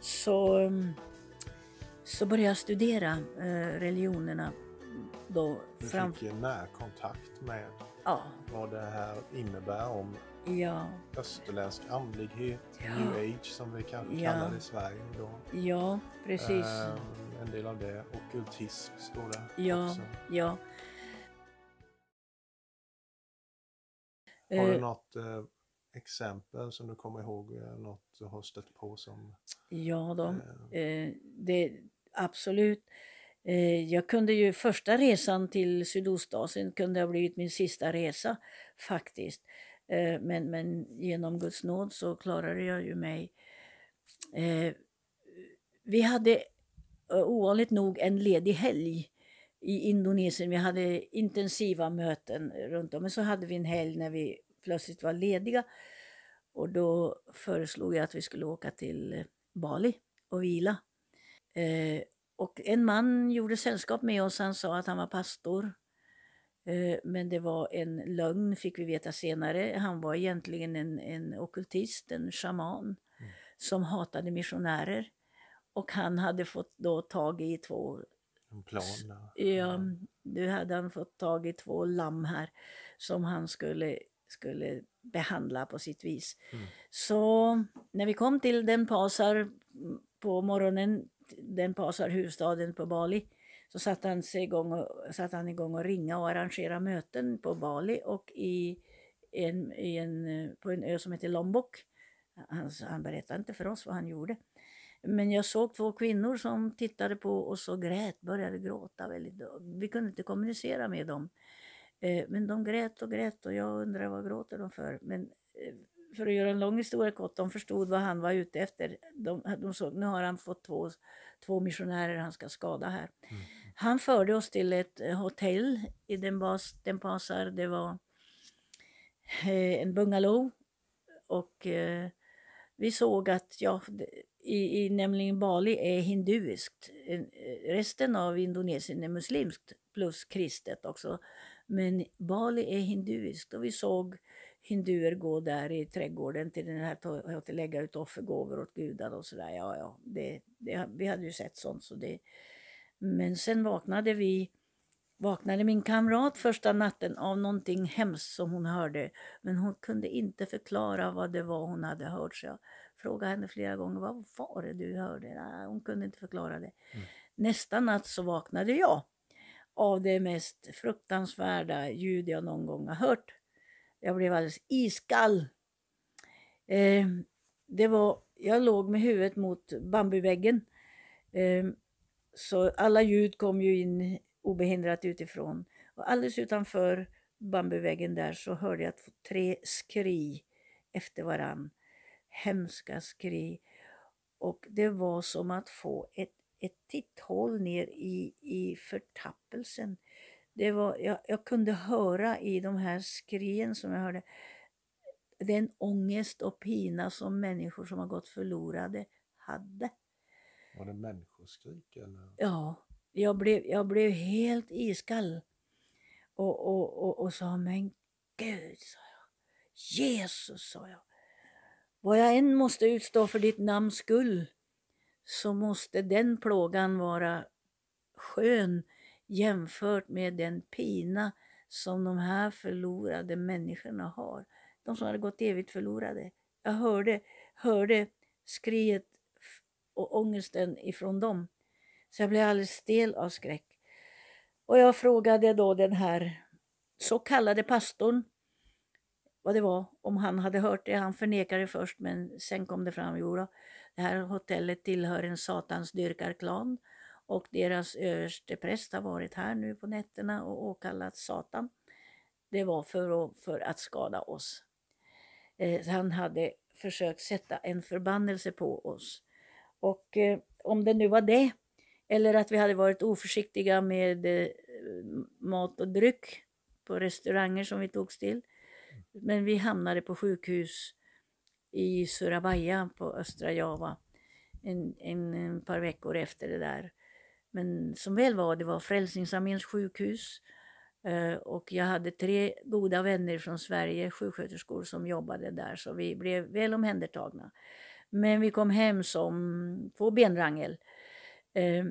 så, mm, så började jag studera eh, religionerna. Då du fram... fick en närkontakt med ja. vad det här innebär om ja. österländsk andlighet, ja. new age som vi kanske ja. kallar det i Sverige då. Ja, precis. Eh, en del av det, ockultism står det ja. också. Ja. Har du eh. något eh, exempel som du kommer ihåg, eh, något du har stött på som... Ja då, eh, eh det, absolut. Eh, jag kunde ju första resan till Sydostasien kunde ha blivit min sista resa faktiskt. men, men genom Guds nåd så klarade jag ju mig. Vi hade ovanligt nog en ledig helg i Indonesien. Vi hade intensiva möten runt om, men så hade vi en helg när vi plötsligt var lediga. Och då föreslog jag att vi skulle åka till eh, Bali och vila. Eh, och en man gjorde sällskap med oss. Han sa att han var pastor. Eh, men det var en lögn, fick vi veta senare. Han var egentligen en, en okultist, en shaman, mm. som hatade missionärer. Och han hade fått då tag i två... En plan? Ja, nu hade han fått tag i två lamm här som han skulle skulle behandla på sitt vis. Mm. Så när vi kom till den Pasar mm, på morgonen, den Pasar, huvudstaden på Bali, så satte han, sig igång och, satte han igång och ringa och arrangera möten på Bali och i en, i en, eh, på en ö som heter Lombok. Han, han berättade inte för oss vad han gjorde. Men jag såg två kvinnor som tittade på oss och grät, började gråta. Väldigt. Vi kunde inte kommunicera med dem. Eh, men de grät och grät och jag undrade vad gråter de för. Men eh, för att göra en lång historia kort, de förstod vad han var ute efter. De, de såg, nu har han fått två, två missionärer han ska skada här. Mm. Han förde oss till ett eh, hotell i den bas, den pasar, det var en bungalow. Och vi såg att, ja, i, i nämligen Bali är hinduiskt. Resten av Indonesien är muslimskt plus kristet också. Men Bali är hinduiskt och vi såg hinduer gå där i trädgården till den här att lägga ut offergåvor åt gudarna och sådär. Ja, ja, det, det, vi hade ju sett sånt. Så det. Men sen vaknade vi vaknade min kamrat första natten av någonting hemskt som hon hörde. Men hon kunde inte förklara vad det var hon hade hört. Så jag frågade henne flera gånger, vad var det du hörde? Nej, hon kunde inte förklara det. Mm. Nästa natt så vaknade jag av det mest fruktansvärda ljud jag någon gång har hört. Jag blev alldeles iskall. Eh, det var, jag låg med huvudet mot bambuväggen. Eh, så alla ljud kom ju in obehindrat utifrån. Och alldeles utanför bambuväggen där så hörde jag tre skri efter varann. Hemska skri. Och det var som att få ett ett titthål ner i, i förtappelsen. Det var, jag, jag kunde höra i de här skrien som jag hörde den ångest och pina som människor som har gått förlorade hade. Var det människoskrik? Eller? Ja, jag blev, jag blev helt iskall. Och, och, och, och sa, men Gud, sa jag. Jesus, sa jag. Vad jag än måste utstå för ditt namns skull så måste den plågan vara skön jämfört med den pina som de här förlorade människorna har. De som hade gått evigt förlorade. Jag hörde, hörde skriet och ångesten ifrån dem. Så jag blev alldeles stel av skräck. Och jag frågade då den här så kallade pastorn vad det var, om han hade hört det. Han förnekade det först men sen kom det fram, jo då, det här hotellet tillhör en satans dyrkarklan och deras överste präst har varit här nu på nätterna och åkallat Satan. Det var för att, för att skada oss. Eh, han hade försökt sätta en förbannelse på oss. Och eh, om det nu var det, eller att vi hade varit oförsiktiga med eh, mat och dryck på restauranger som vi togs till, men vi hamnade på sjukhus i Surabaya på östra Java en, en, en, par veckor efter det där. Men som väl var, det var Frälsningsarméns sjukhus eh, och jag hade tre goda vänner från Sverige, sjuksköterskor, som jobbade där så vi blev väl omhändertagna. Men vi kom hem som två benrangel. Eh,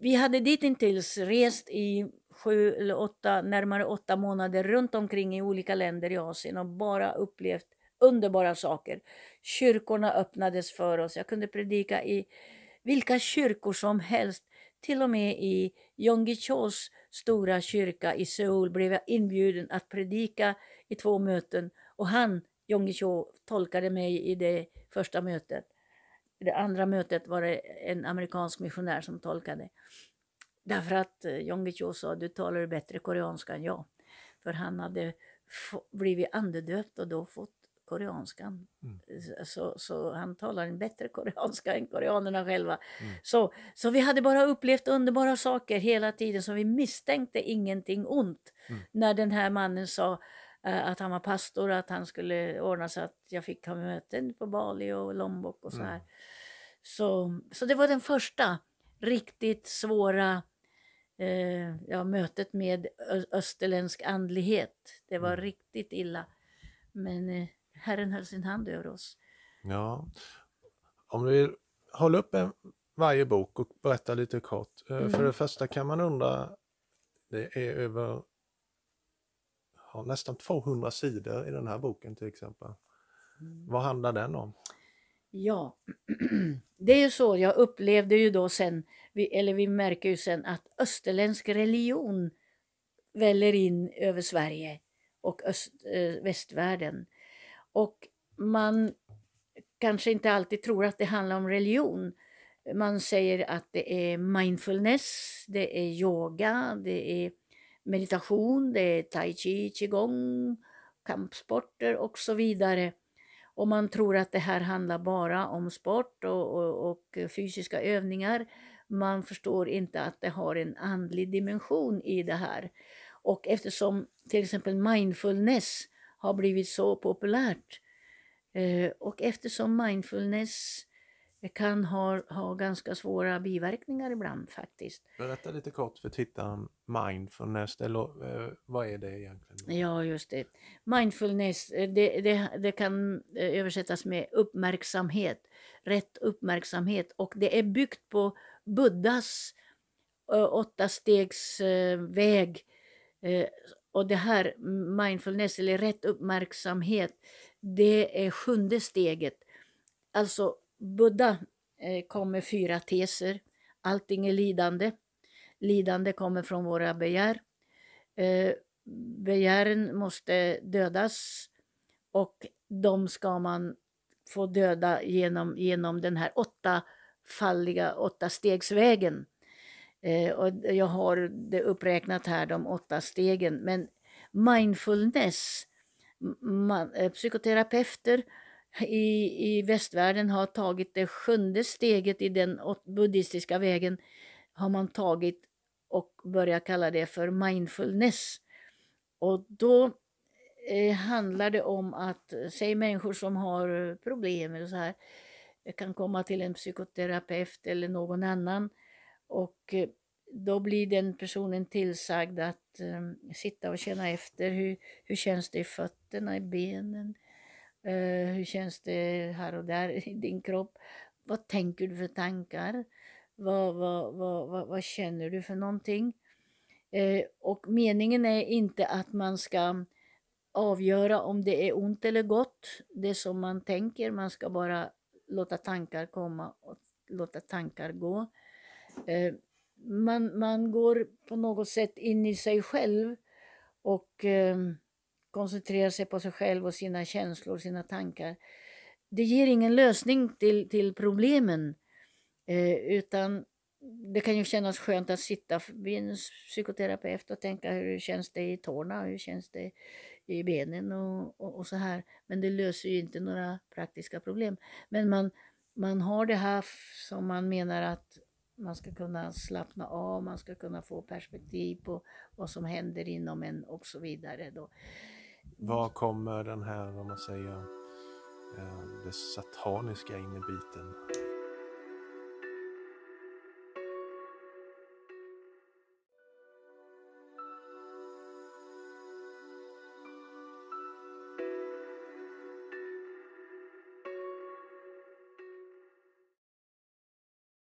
vi hade dittills rest i sju eller åtta, närmare åtta månader runt omkring i olika länder i Asien och bara upplevt underbara saker. Kyrkorna öppnades för oss. Jag kunde predika i vilka kyrkor som helst. Till och med i Yonggi-chos stora kyrka i Seoul blev jag inbjuden att predika i två möten och han, Yonggi-cho, tolkade mig i det första mötet. I det andra mötet var det en amerikansk missionär som tolkade. Därför att Jong eh, Gi sa du talar bättre koreanska än jag. För han hade blivit andedöpt och då fått koreanskan. Mm. Så, så, han talar en bättre koreanska än koreanerna själva. Mm. Så, så vi hade bara upplevt underbara saker hela tiden så vi misstänkte ingenting ont. Mm. När den här mannen sa uh, att han var pastor, att han skulle ordna så att jag fick ha möten på Bali och Lombok och så här. Mm. Så, så det var den första riktigt svåra eh, ja, mötet med österländsk andlighet. Det var mm. riktigt illa. Men eh, Herren höll sin hand över oss. Ja, om du vill hålla upp en, varje bok och berätta lite kort. Eh, mm. För det första kan man undra, det är över ja, nästan 200 sidor i den här boken till exempel. Mm. Vad handlar den om? Ja, det är ju så. Jag upplevde ju då sen, eller vi märker ju sen att österländsk religion väller in över Sverige och öst, äh, västvärlden. Och man kanske inte alltid tror att det handlar om religion. Man säger att det är mindfulness, det är yoga, det är meditation, det är tai chi, qigong, kampsporter och så vidare och man tror att det här handlar bara om sport och, och, och fysiska övningar. Man förstår inte att det har en andlig dimension i det här. Och eftersom till exempel mindfulness har blivit så populärt eh, och eftersom mindfulness det kan ha, ha ganska svåra biverkningar ibland faktiskt. Berätta lite kort för tittaren, mindfulness, eller eh, vad är det egentligen? Ja, just det. Mindfulness, eh, det, det, det kan eh, översättas med uppmärksamhet, rätt uppmärksamhet. Och det är byggt på Buddhas eh, åtta stegs väg. Och det här, mindfulness, eller rätt uppmärksamhet, det är sjunde steget. Alltså Buddha eh, kom med fyra teser. Allting är lidande. Lidande kommer från våra begär. Eh, begären måste dödas och de ska man få döda genom, genom den här åtta åttafalliga, åttastegsvägen. Eh, och jag har det uppräknat här, de åtta stegen. Men mindfulness, man, eh, psykoterapeuter i, i västvärlden har tagit det sjunde steget i den buddhistiska vägen har man tagit och börjat kalla det för mindfulness. Och då eh, handlar det om att, eh, säg människor som har eh, problem eller så här, eh, kan komma till en psykoterapeut eller någon annan och då blir den personen tillsagd att eh, sitta och känna efter hur, hur känns det i fötterna, i benen, Uh, hur känns det här och där i din kropp? Vad tänker du för tankar? Vad, vad, vad, vad, vad känner du för någonting? Uh, och meningen är inte att man ska avgöra om det är ont eller gott, det som man tänker. Man ska bara låta tankar komma och låta tankar gå. Uh, man, man går på något sätt in i sig själv och ehm, koncentrera sig på sig själv och sina känslor, sina tankar. Det ger ingen lösning till, till problemen eh, utan det kan ju kännas skönt att sitta vid en psykoterapeut och tänka hur känns det i tårna, hur känns det i benen och, och, och så här. Men det löser ju inte några praktiska problem. Men man, man har det här som man menar att man ska kunna slappna av, man ska kunna få perspektiv på vad som händer inom en och så vidare. Då. Var kommer den här, vad man säger, eh, det sataniska in i biten?